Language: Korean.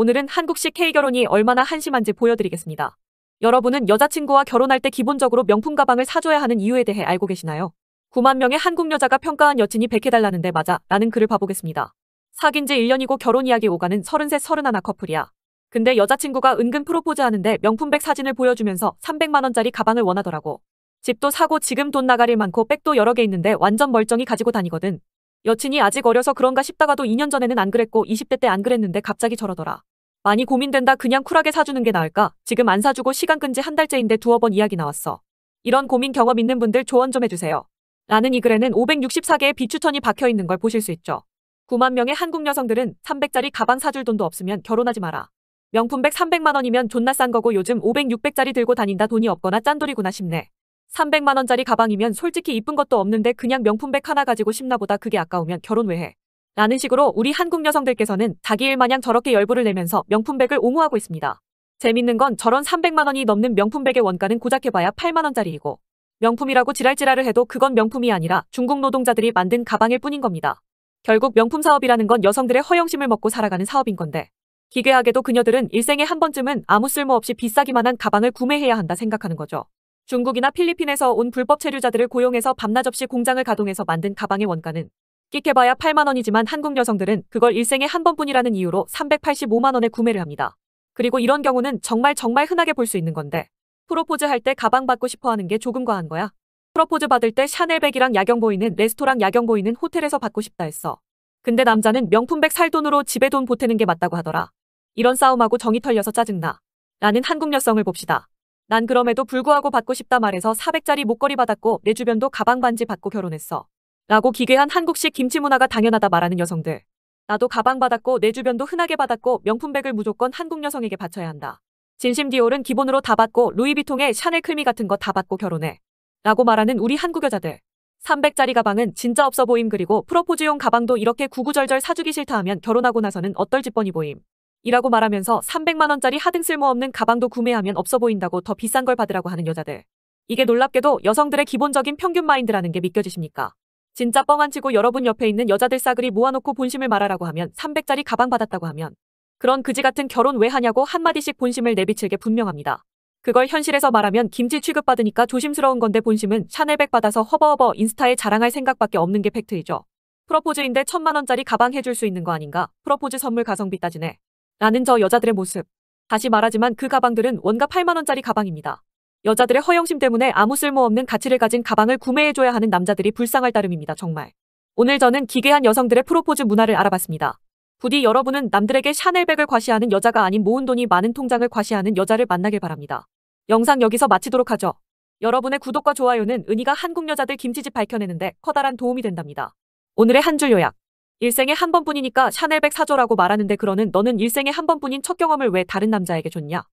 오늘은 한국식 K결혼이 얼마나 한심한지 보여드리겠습니다. 여러분은 여자친구와 결혼할 때 기본적으로 명품 가방을 사줘야 하는 이유에 대해 알고 계시나요? 9만 명의 한국 여자가 평가한 여친이 100해달라는데 맞아 라는 글을 봐보겠습니다. 사귄 지 1년이고 결혼 이야기 오가는 33, 31 커플이야. 근데 여자친구가 은근 프로포즈 하는데 명품백 사진을 보여주면서 300만원짜리 가방을 원하더라고. 집도 사고 지금 돈 나가릴 많고 백도 여러 개 있는데 완전 멀쩡히 가지고 다니거든. 여친이 아직 어려서 그런가 싶다가도 2년 전에는 안 그랬고 20대 때 안 그랬는데 갑자기 저러더라. 많이 고민된다 그냥 쿨하게 사주는 게 나을까? 지금 안 사주고 시간 끈 지 한 달째인데 두어 번 이야기 나왔어. 이런 고민 경험 있는 분들 조언 좀 해주세요. 라는 이 글에는 564개의 비추천이 박혀있는 걸 보실 수 있죠. 9만 명의 한국 여성들은 300짜리 가방 사줄 돈도 없으면 결혼하지 마라. 명품백 300만 원이면 존나 싼 거고 요즘 500, 600짜리 들고 다닌다 돈이 없거나 짠돌이구나 싶네. 300만 원짜리 가방이면 솔직히 이쁜 것도 없는데 그냥 명품백 하나 가지고 싶나 보다 그게 아까우면 결혼 왜 해. 라는 식으로 우리 한국 여성들께서는 자기 일 마냥 저렇게 열불을 내면서 명품백을 옹호하고 있습니다. 재밌는 건 저런 300만 원이 넘는 명품백의 원가는 고작 해봐야 8만 원짜리이고 명품이라고 지랄지랄을 해도 그건 명품이 아니라 중국 노동자들이 만든 가방일 뿐인 겁니다. 결국 명품 사업이라는 건 여성들의 허영심을 먹고 살아가는 사업인 건데 기괴하게도 그녀들은 일생에 한 번쯤은 아무 쓸모없이 비싸기만 한 가방을 구매해야 한다 생각하는 거죠. 중국이나 필리핀에서 온 불법 체류자들을 고용해서 밤낮 없이 공장을 가동해서 만든 가방의 원가는 끼케봐야 8만원이지만 한국 여성들은 그걸 일생에 한 번뿐이라는 이유로 385만원에 구매를 합니다. 그리고 이런 경우는 정말 정말 흔하게 볼 수 있는 건데 프로포즈 할 때 가방 받고 싶어 하는 게 조금 과한 거야. 프로포즈 받을 때 샤넬백이랑 야경 보이는 레스토랑 야경 보이는 호텔에서 받고 싶다 했어. 근데 남자는 명품백 살 돈으로 집에 돈 보태는 게 맞다고 하더라. 이런 싸움하고 정이 털려서 짜증나. 라는 한국 여성을 봅시다. 난 그럼에도 불구하고 받고 싶다 말해서 400짜리 목걸이 받았고 내 주변도 가방 반지 받고 결혼했어. 라고 기괴한 한국식 김치 문화가 당연하다 말하는 여성들. 나도 가방 받았고 내 주변도 흔하게 받았고 명품백을 무조건 한국 여성에게 바쳐야 한다. 진심 디올은 기본으로 다 받고 루이비통에 샤넬 클미 같은 거 다 받고 결혼해. 라고 말하는 우리 한국 여자들. 300짜리 가방은 진짜 없어 보임 그리고 프로포즈용 가방도 이렇게 구구절절 사주기 싫다 하면 결혼하고 나서는 어떨지 뻔히 보임. 이라고 말하면서 300만원짜리 하등 쓸모없는 가방도 구매하면 없어 보인다고 더 비싼 걸 받으라고 하는 여자들. 이게 놀랍게도 여성들의 기본적인 평균 마인드라는 게 믿겨지십니까? 진짜 뻥 안 치고 여러분 옆에 있는 여자들 싸그리 모아놓고 본심을 말하라고 하면 300짜리 가방 받았다고 하면 그런 그지 같은 결혼 왜 하냐고 한마디씩 본심을 내비칠 게 분명합니다. 그걸 현실에서 말하면 김치 취급받으니까 조심스러운 건데 본심은 샤넬백 받아서 허버허버 인스타에 자랑할 생각밖에 없는 게 팩트이죠. 프로포즈인데 천만 원짜리 가방 해줄 수 있는 거 아닌가? 프로포즈 선물 가성비 따지네. 라는 저 여자들의 모습. 다시 말하지만 그 가방들은 원가 8만 원짜리 가방입니다. 여자들의 허영심 때문에 아무 쓸모없는 가치를 가진 가방을 구매해줘야 하는 남자들이 불쌍할 따름입니다. 정말. 오늘 저는 기괴한 여성들의 프로포즈 문화를 알아봤습니다. 부디 여러분은 남들에게 샤넬백을 과시하는 여자가 아닌 모은 돈이 많은 통장을 과시하는 여자를 만나길 바랍니다. 영상 여기서 마치도록 하죠. 여러분의 구독과 좋아요는 은희가 한국 여자들 김치집 밝혀내는데 커다란 도움이 된답니다. 오늘의 한 줄 요약. 일생에 한 번뿐이니까 샤넬백 사줘라고 말하는데 그러는 너는 일생에 한 번뿐인 첫 경험을 왜 다른 남자에게 줬냐?